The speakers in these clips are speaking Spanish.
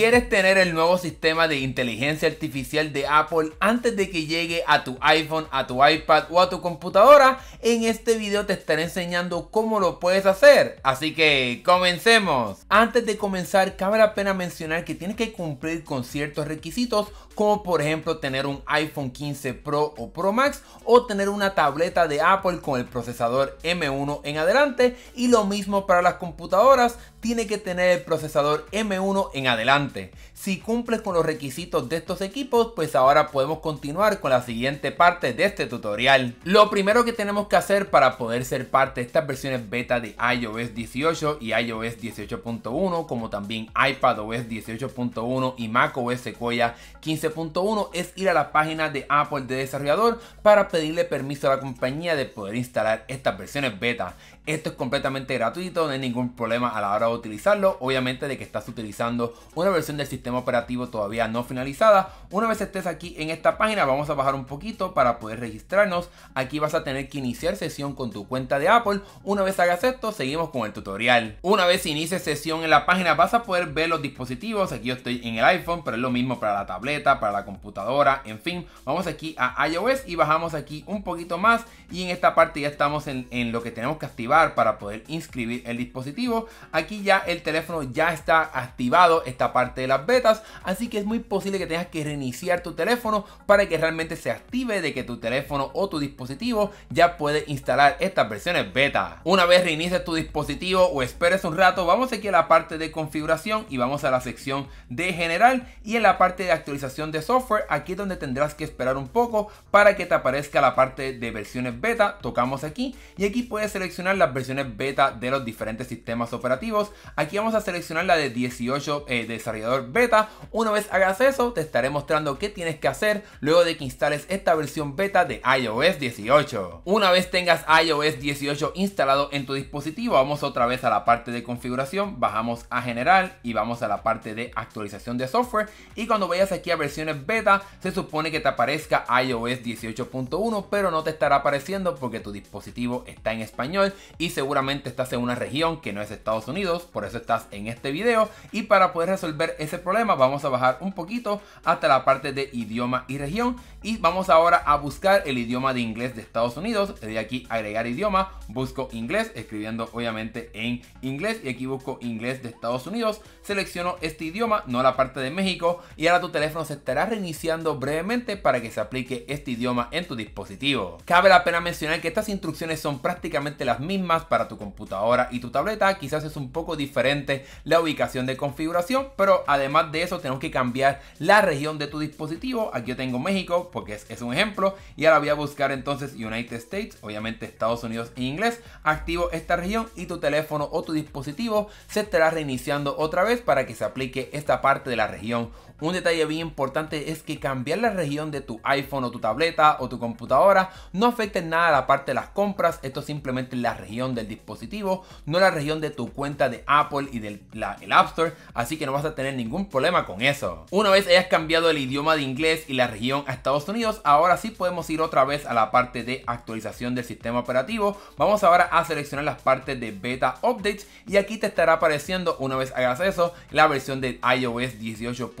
¿Quieres tener el nuevo sistema de inteligencia artificial de Apple antes de que llegue a tu iPhone, a tu iPad o a tu computadora? En este video te estaré enseñando cómo lo puedes hacer. Así que comencemos. Antes de comenzar, cabe la pena mencionar que tienes que cumplir con ciertos requisitos como por ejemplo tener un iPhone 15 Pro o Pro Max o tener una tableta de Apple con el procesador M1 en adelante y lo mismo para las computadoras tiene que tener el procesador M1 en adelante. Si cumples con los requisitos de estos equipos pues ahora podemos continuar con la siguiente parte de este tutorial. Lo primero que tenemos que hacer para poder ser parte de estas versiones beta de iOS 18 y iOS 18.1 como también iPadOS 18.1 y macOS Sequoia 15 Punto uno es ir a la página de Apple de desarrollador para pedirle permiso a la compañía de poder instalar estas versiones beta. Esto es completamente gratuito, no hay ningún problema a la hora de utilizarlo, obviamente de que estás utilizando una versión del sistema operativo todavía no finalizada. Una vez estés aquí en esta página vamos a bajar un poquito para poder registrarnos. Aquí vas a tener que iniciar sesión con tu cuenta de Apple. Una vez hagas esto seguimos con el tutorial. Una vez inicies sesión en la página vas a poder ver los dispositivos. Aquí yo estoy en el iPhone pero es lo mismo para la tableta, para la computadora, en fin, vamos aquí a iOS y bajamos aquí un poquito más y en esta parte ya estamos en, lo que tenemos que activar para poder inscribir el dispositivo. Aquí ya el teléfono ya está activado esta parte de las betas, así que es muy posible que tengas que reiniciar tu teléfono para que realmente se active de que tu teléfono o tu dispositivo ya puede instalar estas versiones beta. Una vez reinicies tu dispositivo o esperes un rato, vamos aquí a la parte de configuración y vamos a la sección de general y en la parte de actualización de software, aquí es donde tendrás que esperar un poco para que te aparezca la parte de versiones beta, tocamos aquí y aquí puedes seleccionar las versiones beta de los diferentes sistemas operativos. Aquí vamos a seleccionar la de 18 eh, desarrollador beta. Una vez hagas eso, te estaré mostrando qué tienes que hacer luego de que instales esta versión beta de iOS 18. Una vez tengas iOS 18 instalado en tu dispositivo, vamos otra vez a la parte de configuración, bajamos a general y vamos a la parte de actualización de software y cuando vayas aquí a ver beta, se supone que te aparezca iOS 18.1, pero no te estará apareciendo porque tu dispositivo está en español y seguramente estás en una región que no es Estados Unidos, por eso estás en este video. Y para poder resolver ese problema vamos a bajar un poquito hasta la parte de idioma y región y vamos ahora a buscar el idioma de inglés de Estados Unidos. Le doy aquí agregar idioma, busco inglés, escribiendo obviamente en inglés y aquí busco inglés de Estados Unidos. Selecciono este idioma, no la parte de México y ahora tu teléfono se estará reiniciando brevemente para que se aplique este idioma en tu dispositivo. Cabe la pena mencionar que estas instrucciones son prácticamente las mismas para tu computadora y tu tableta, quizás es un poco diferente la ubicación de configuración, pero además de eso tenemos que cambiar la región de tu dispositivo. Aquí yo tengo México porque es, es un ejemplo y ahora voy a buscar entonces United States, obviamente Estados Unidos en inglés, activo esta región y tu teléfono o tu dispositivo se estará reiniciando otra vez para que se aplique esta parte de la región un detalle bien importante es que cambiar la región de tu iPhone o tu tableta o tu computadora no afecta en nada a la parte de las compras, esto es simplemente la región del dispositivo, no la región de tu cuenta de Apple y del el App Store, así que no vas a tener ningún problema con eso. Una vez hayas cambiado el idioma de inglés y la región a Estados Unidos, ahora sí podemos ir otra vez a la parte de actualización del sistema operativo. Vamos ahora a seleccionar las partes de beta updates y aquí te estará apareciendo una vez hagas eso la versión de iOS 18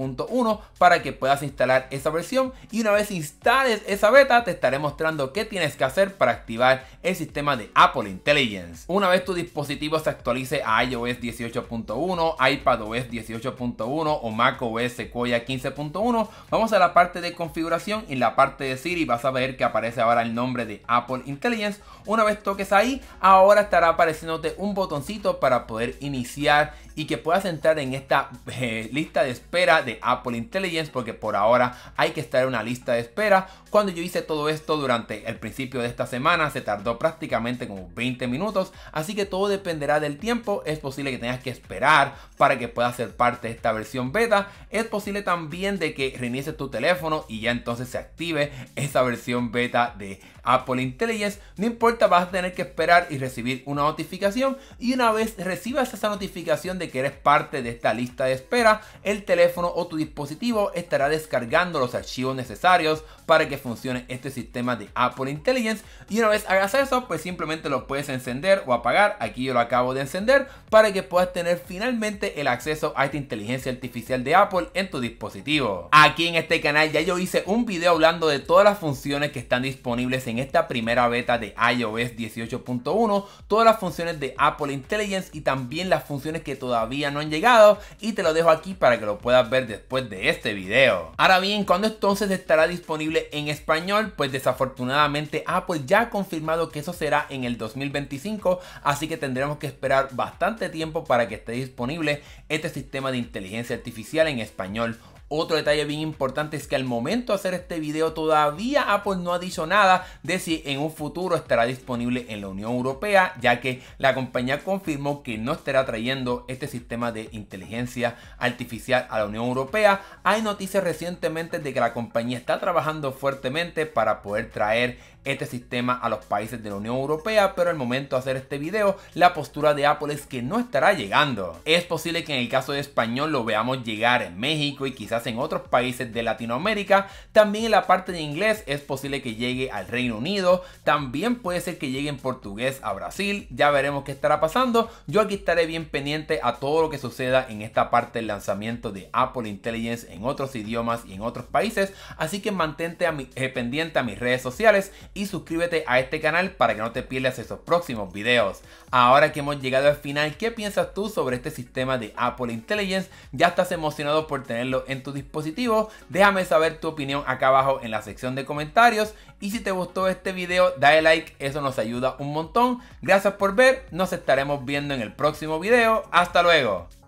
para que puedas instalar esa versión y una vez instales esa beta te estaré mostrando qué tienes que hacer para activar el sistema de Apple Intelligence. Una vez tu dispositivo se actualice a iOS 18.1, iPadOS 18.1 o macOS Sequoia 15.1, vamos a la parte de configuración y en la parte de Siri vas a ver que aparece ahora el nombre de Apple Intelligence. Una vez toques ahí, ahora estará apareciéndote un botoncito para poder iniciar y que puedas entrar en esta eh, lista de espera de Apple Intelligence porque por ahora hay que estar en una lista de espera. Cuando yo hice todo esto durante el principio de esta semana se tardó prácticamente como 20 minutos, así que todo dependerá del tiempo. Es posible que tengas que esperar para que puedas ser parte de esta versión beta. Es posible también de que reinicies tu teléfono y ya entonces se active esa versión beta de Apple Intelligence. No importa, vas a tener que esperar y recibir una notificación y una vez recibas esa notificación de que eres parte de esta lista de espera, el teléfono o tu dispositivo estará descargando los archivos necesarios para que funcione este sistema de Apple Intelligence. Y una vez hagas eso, pues simplemente lo puedes encender o apagar. Aquí yo lo acabo de encender para que puedas tener finalmente el acceso a esta inteligencia artificial de Apple en tu dispositivo. Aquí en este canal ya yo hice un video hablando de todas las funciones que están disponibles en esta primera beta de iOS 18.1, todas las funciones de Apple Intelligence y también las funciones que todavía no han llegado y te lo dejo aquí para que lo puedas ver después de este video. Ahora bien, ¿cuándo entonces estará disponible en español, pues desafortunadamente Apple ah, pues ya ha confirmado que eso será en el 2025, así que tendremos que esperar bastante tiempo para que esté disponible este sistema de inteligencia artificial en español otro detalle bien importante es que al momento de hacer este video todavía Apple no ha dicho nada de si en un futuro estará disponible en la Unión Europea, ya que la compañía confirmó que no estará trayendo este sistema de inteligencia artificial a la Unión Europea. Hay noticias recientemente de que la compañía está trabajando fuertemente para poder traer este sistema a los países de la Unión Europea, pero al momento de hacer este video, la postura de Apple es que no estará llegando. Es posible que en el caso de español lo veamos llegar en México y quizás en otros países de Latinoamérica, también en la parte de inglés es posible que llegue al Reino Unido, también puede ser que llegue en portugués a Brasil, ya veremos qué estará pasando, yo aquí estaré bien pendiente a todo lo que suceda en esta parte del lanzamiento de Apple Intelligence en otros idiomas y en otros países, así que mantente eh, pendiente a mis redes sociales, y suscríbete a este canal para que no te pierdas esos próximos videos. Ahora que hemos llegado al final, ¿qué piensas tú sobre este sistema de Apple Intelligence? ¿Ya estás emocionado por tenerlo en tu dispositivo? Déjame saber tu opinión acá abajo en la sección de comentarios y si te gustó este video, dale like, eso nos ayuda un montón. Gracias por ver, nos estaremos viendo en el próximo video. Hasta luego.